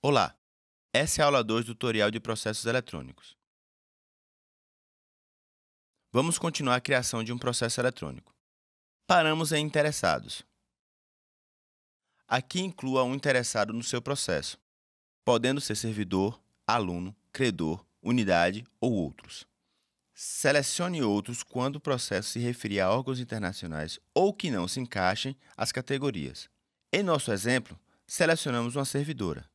Olá, essa é a aula 2 do tutorial de processos eletrônicos. Vamos continuar a criação de um processo eletrônico. Paramos em interessados. Aqui inclua um interessado no seu processo, podendo ser servidor, aluno, credor, unidade ou outros. Selecione outros quando o processo se referir a órgãos internacionais ou que não se encaixem às categorias. Em nosso exemplo, selecionamos uma servidora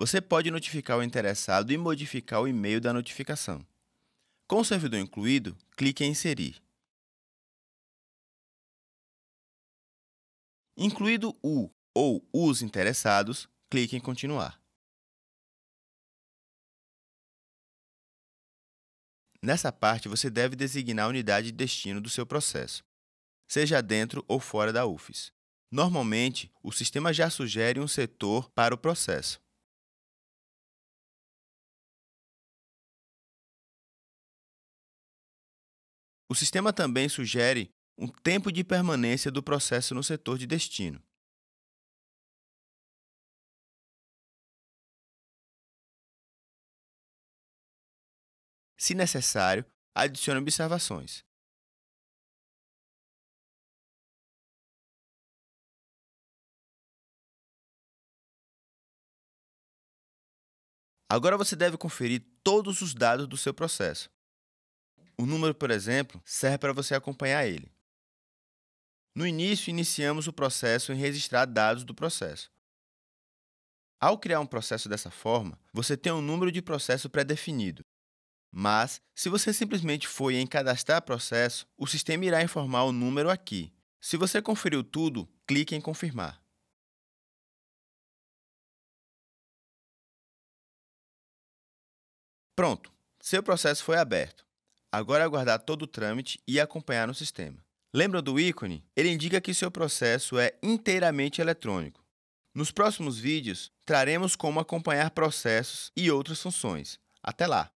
você pode notificar o interessado e modificar o e-mail da notificação. Com o servidor incluído, clique em Inserir. Incluído o ou os interessados, clique em Continuar. Nessa parte, você deve designar a unidade de destino do seu processo, seja dentro ou fora da UFES. Normalmente, o sistema já sugere um setor para o processo. O sistema também sugere um tempo de permanência do processo no setor de destino. Se necessário, adicione observações. Agora você deve conferir todos os dados do seu processo. O número, por exemplo, serve para você acompanhar ele. No início, iniciamos o processo em registrar dados do processo. Ao criar um processo dessa forma, você tem um número de processo pré-definido. Mas, se você simplesmente foi em cadastrar processo, o sistema irá informar o número aqui. Se você conferiu tudo, clique em confirmar. Pronto, seu processo foi aberto. Agora é aguardar todo o trâmite e acompanhar no sistema. Lembram do ícone? Ele indica que seu processo é inteiramente eletrônico. Nos próximos vídeos, traremos como acompanhar processos e outras funções. Até lá!